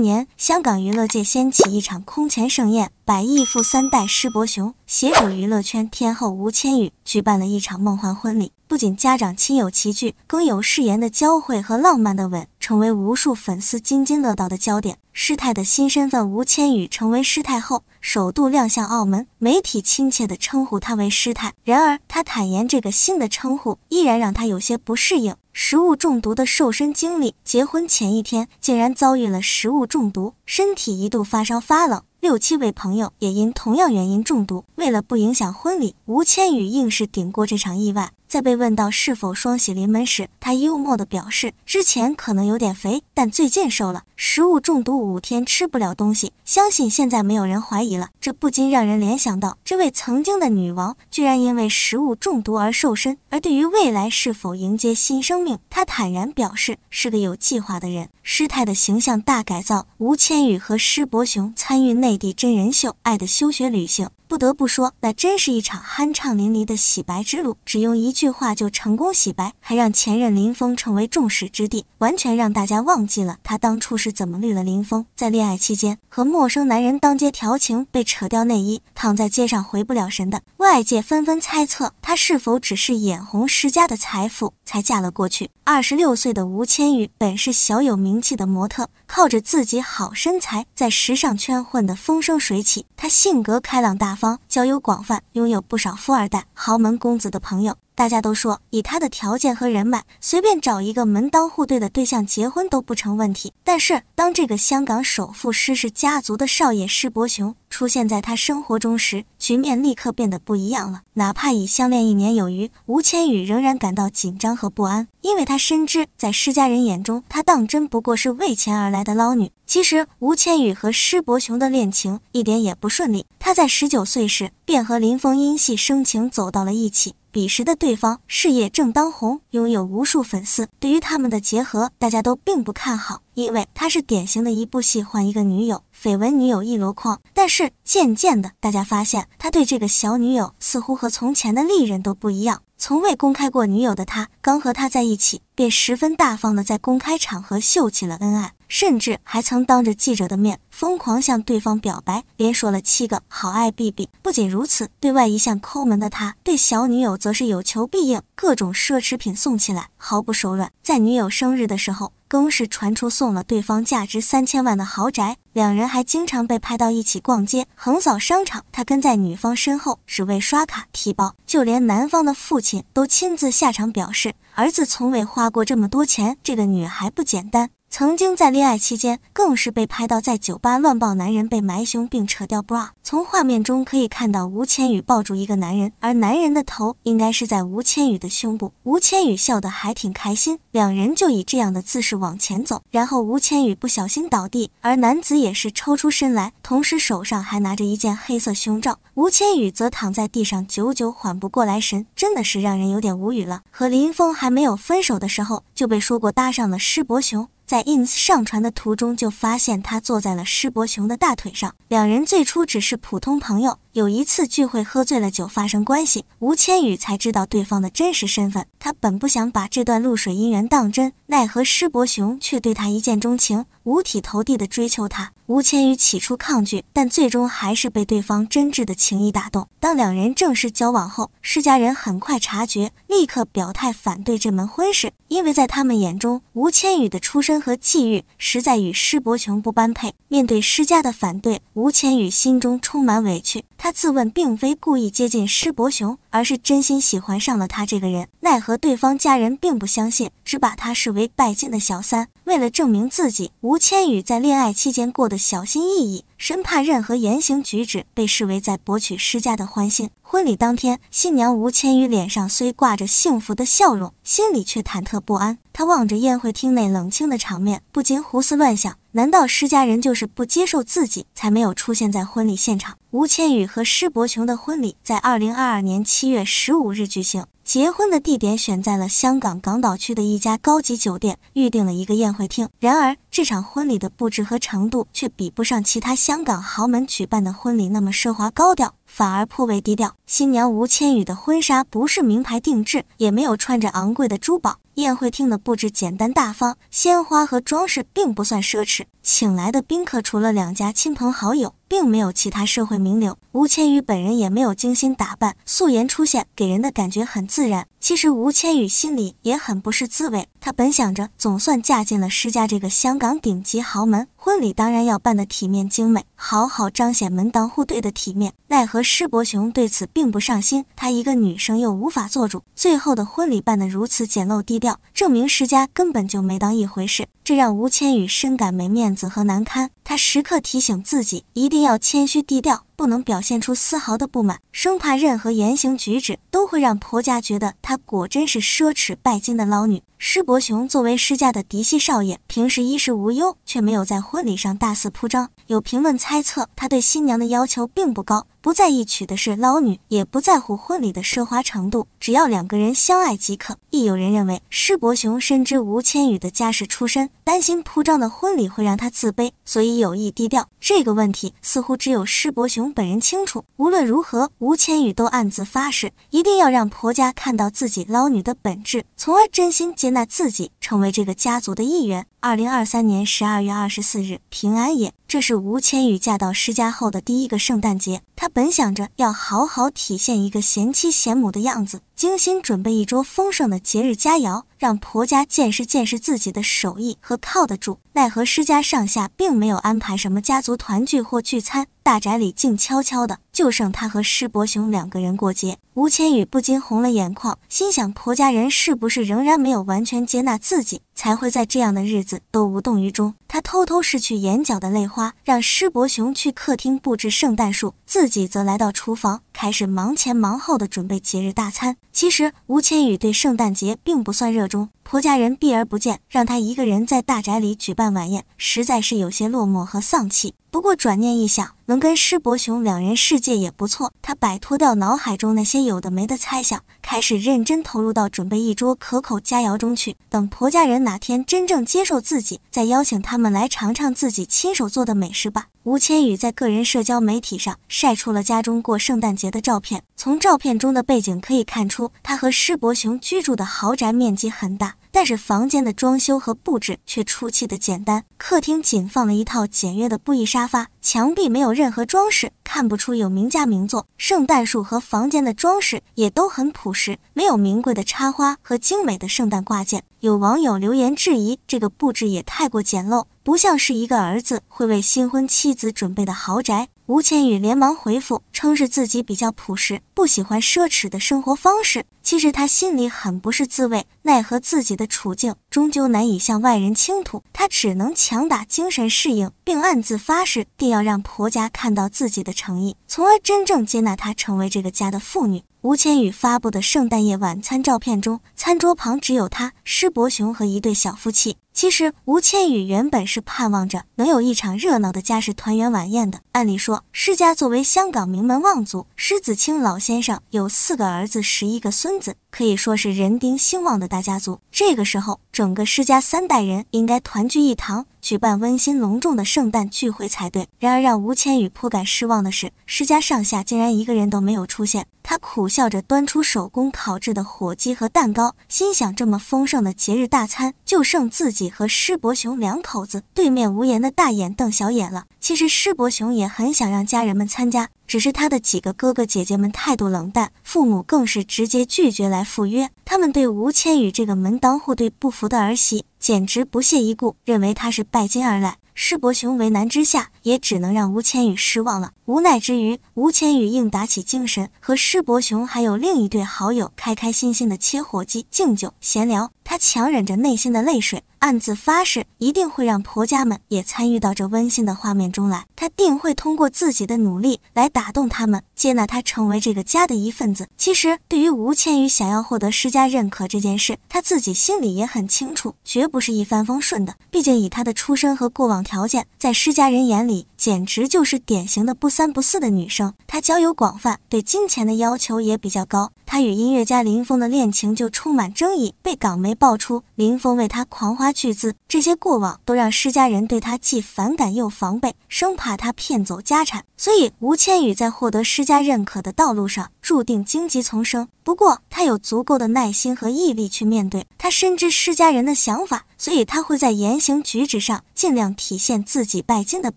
年，香港娱乐界掀起一场空前盛宴。百亿富三代施伯雄携手娱乐圈天后吴千语举办了一场梦幻婚礼，不仅家长亲友齐聚，更有誓言的交汇和浪漫的吻，成为无数粉丝津津乐道的焦点。师太的新身份吴千语成为师太后，首度亮相澳门，媒体亲切地称呼她为师太。然而，她坦言这个新的称呼依然让她有些不适应。食物中毒的瘦身经历，结婚前一天竟然遭遇了食物中毒，身体一度发烧发冷，六七位朋友也因同样原因中毒。为了不影响婚礼，吴千语硬是顶过这场意外。在被问到是否双喜临门时，他幽默地表示：“之前可能有点肥，但最近瘦了。食物中毒五天吃不了东西，相信现在没有人怀疑了。”这不禁让人联想到，这位曾经的女王居然因为食物中毒而瘦身。而对于未来是否迎接新生命，他坦然表示：“是个有计划的人。”师太的形象大改造，吴千语和施伯雄参与内地真人秀《爱的休学旅行》。不得不说，那真是一场酣畅淋漓的洗白之路。只用一句话就成功洗白，还让前任林峰成为众矢之的，完全让大家忘记了他当初是怎么绿了林峰。在恋爱期间，和陌生男人当街调情，被扯掉内衣，躺在街上回不了神的外界纷纷猜测，他是否只是眼红施家的财富才嫁了过去。二十六岁的吴千语本是小有名气的模特。靠着自己好身材，在时尚圈混得风生水起。他性格开朗大方，交友广泛，拥有不少富二代、豪门公子的朋友。大家都说，以他的条件和人脉，随便找一个门当户对的对象结婚都不成问题。但是，当这个香港首富施氏家族的少爷施伯雄出现在他生活中时，局面立刻变得不一样了。哪怕已相恋一年有余，吴千语仍然感到紧张和不安，因为他深知，在施家人眼中，他当真不过是为钱而来的捞女。其实，吴千语和施伯雄的恋情一点也不顺利。他在十九岁时便和林峰因戏生情走到了一起，彼时的对方事业正当红，拥有无数粉丝。对于他们的结合，大家都并不看好，因为他是典型的“一部戏换一个女友”，绯闻女友一箩筐。但是渐渐的，大家发现他对这个小女友似乎和从前的历任都不一样。从未公开过女友的他，刚和她在一起。便十分大方的在公开场合秀起了恩爱，甚至还曾当着记者的面疯狂向对方表白，连说了七个“好爱 B B”。不仅如此，对外一向抠门的他，对小女友则是有求必应，各种奢侈品送起来毫不手软。在女友生日的时候，更是传出送了对方价值三千万的豪宅。两人还经常被拍到一起逛街，横扫商场，他跟在女方身后，只为刷卡提包。就连男方的父亲都亲自下场表示，儿子从未花。过这么多钱，这个女孩不简单。曾经在恋爱期间，更是被拍到在酒吧乱抱男人、被埋胸并扯掉 bra。从画面中可以看到，吴千语抱住一个男人，而男人的头应该是在吴千语的胸部。吴千语笑得还挺开心，两人就以这样的姿势往前走。然后吴千语不小心倒地，而男子也是抽出身来，同时手上还拿着一件黑色胸罩。吴千语则躺在地上，久久缓不过来神，真的是让人有点无语了。和林峰还没有分手的时候，就被说过搭上了施伯雄。在 INS 上传的途中，就发现他坐在了施伯雄的大腿上。两人最初只是普通朋友。有一次聚会，喝醉了酒发生关系，吴千语才知道对方的真实身份。他本不想把这段露水姻缘当真，奈何施伯雄却对他一见钟情，五体投地地追求他。吴千语起初抗拒，但最终还是被对方真挚的情谊打动。当两人正式交往后，施家人很快察觉，立刻表态反对这门婚事，因为在他们眼中，吴千语的出身和际遇实在与施伯雄不般配。面对施家的反对，吴千语心中充满委屈。他自问并非故意接近施伯雄，而是真心喜欢上了他这个人。奈何对方家人并不相信，只把他视为拜金的小三。为了证明自己，吴千语在恋爱期间过得小心翼翼，生怕任何言行举止被视为在博取施家的欢心。婚礼当天，新娘吴千语脸上虽挂着幸福的笑容，心里却忐忑不安。她望着宴会厅内冷清的场面，不禁胡思乱想。难道施家人就是不接受自己，才没有出现在婚礼现场？吴千语和施伯雄的婚礼在二零二二年七月十五日举行。结婚的地点选在了香港港岛区的一家高级酒店，预定了一个宴会厅。然而，这场婚礼的布置和程度却比不上其他香港豪门举办的婚礼那么奢华高调，反而颇为低调。新娘吴千语的婚纱不是名牌定制，也没有穿着昂贵的珠宝。宴会厅的布置简单大方，鲜花和装饰并不算奢侈。请来的宾客除了两家亲朋好友，并没有其他社会名流。吴千语本人也没有精心打扮，素颜出现，给人的感觉很自然。其实吴千语心里也很不是滋味。她本想着总算嫁进了施家这个香港顶级豪门，婚礼当然要办得体面、精美，好好彰显门当户对的体面。奈何施伯雄对此并不上心，她一个女生又无法做主，最后的婚礼办得如此简陋低调，证明施家根本就没当一回事。这让吴千语深感没面子和难堪。她时刻提醒自己，一定要谦虚低调。不能表现出丝毫的不满，生怕任何言行举止都会让婆家觉得她果真是奢侈拜金的捞女。施伯雄作为施家的嫡系少爷，平时衣食无忧，却没有在婚礼上大肆铺张。有评论猜测，他对新娘的要求并不高，不在意娶的是捞女，也不在乎婚礼的奢华程度，只要两个人相爱即可。亦有人认为，施伯雄深知吴千语的家世出身，担心铺张的婚礼会让他自卑，所以有意低调。这个问题似乎只有施伯雄本人清楚。无论如何，吴千语都暗自发誓，一定要让婆家看到自己捞女的本质，从而真心接。那自己成为这个家族的一员。二零二三年十二月二十四日，平安夜。这是吴千语嫁到施家后的第一个圣诞节，她本想着要好好体现一个贤妻贤母的样子，精心准备一桌丰盛的节日佳肴，让婆家见识见识自己的手艺和靠得住。奈何施家上下并没有安排什么家族团聚或聚餐，大宅里静悄悄的，就剩她和施伯雄两个人过节。吴千语不禁红了眼眶，心想婆家人是不是仍然没有完全接纳自己？才会在这样的日子都无动于衷。他偷偷拭去眼角的泪花，让施伯雄去客厅布置圣诞树，自己则来到厨房。开始忙前忙后的准备节日大餐。其实吴千语对圣诞节并不算热衷，婆家人避而不见，让她一个人在大宅里举办晚宴，实在是有些落寞和丧气。不过转念一想，能跟施伯雄两人世界也不错。他摆脱掉脑海中那些有的没的猜想，开始认真投入到准备一桌可口佳肴中去。等婆家人哪天真正接受自己，再邀请他们来尝尝自己亲手做的美食吧。吴千语在个人社交媒体上晒出了家中过圣诞节的照片。从照片中的背景可以看出，他和施伯雄居住的豪宅面积很大，但是房间的装修和布置却出奇的简单。客厅仅放了一套简约的布艺沙发，墙壁没有任何装饰，看不出有名家名作。圣诞树和房间的装饰也都很朴实，没有名贵的插花和精美的圣诞挂件。有网友留言质疑，这个布置也太过简陋，不像是一个儿子会为新婚妻子准备的豪宅。吴千语连忙回复，称是自己比较朴实，不喜欢奢侈的生活方式。其实他心里很不是滋味，奈何自己的处境终究难以向外人倾吐，他只能强打精神适应，并暗自发誓，定要让婆家看到自己的诚意，从而真正接纳她成为这个家的妇女。吴千语发布的圣诞夜晚餐照片中，餐桌旁只有他、施伯雄和一对小夫妻。其实，吴千语原本是盼望着能有一场热闹的家事团圆晚宴的。按理说，施家作为香港名门望族，施子清老先生有四个儿子，十一个孙子，可以说是人丁兴旺的大家族。这个时候，整个施家三代人应该团聚一堂，举办温馨隆重的圣诞聚会才对。然而，让吴千语颇感失望的是，施家上下竟然一个人都没有出现。他苦笑着端出手工烤制的火鸡和蛋糕，心想：这么丰盛的节日大餐，就剩自己和师伯雄两口子对面无言的大眼瞪小眼了。其实师伯雄也很想让家人们参加，只是他的几个哥哥姐姐们态度冷淡，父母更是直接拒绝来赴约。他们对吴千语这个门当户对不服的儿媳简直不屑一顾，认为她是拜金而来。师伯雄为难之下。也只能让吴千语失望了。无奈之余，吴千语硬打起精神，和施伯雄还有另一对好友开开心心的切火鸡、敬酒、闲聊。他强忍着内心的泪水，暗自发誓，一定会让婆家们也参与到这温馨的画面中来。他定会通过自己的努力来打动他们，接纳他成为这个家的一份子。其实，对于吴千语想要获得施家认可这件事，他自己心里也很清楚，绝不是一帆风顺的。毕竟以他的出身和过往条件，在施家人眼里。里简直就是典型的不三不四的女生。她交友广泛，对金钱的要求也比较高。她与音乐家林峰的恋情就充满争议，被港媒爆出林峰为她狂花巨资。这些过往都让施家人对她既反感又防备，生怕她骗走家产。所以吴千语在获得施家认可的道路上注定荆棘丛生。不过她有足够的耐心和毅力去面对。她深知施家人的想法，所以她会在言行举止上尽量体现自己拜金的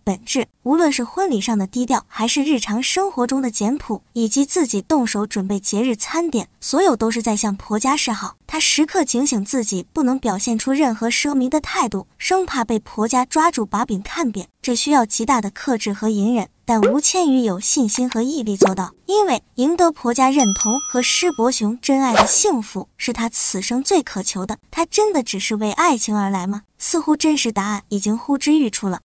本质。无论是婚礼上的低调，还是日常生活中的简朴，以及自己动手准备节日餐点，所有都是在向婆家示好。她时刻警醒自己，不能表现出任何奢靡的态度，生怕被婆家抓住把柄看扁。这需要极大的克制和隐忍，但吴千语有信心和毅力做到。因为赢得婆家认同和施伯雄真爱的幸福，是他此生最渴求的。他真的只是为爱情而来吗？似乎真实答案已经呼之欲出了。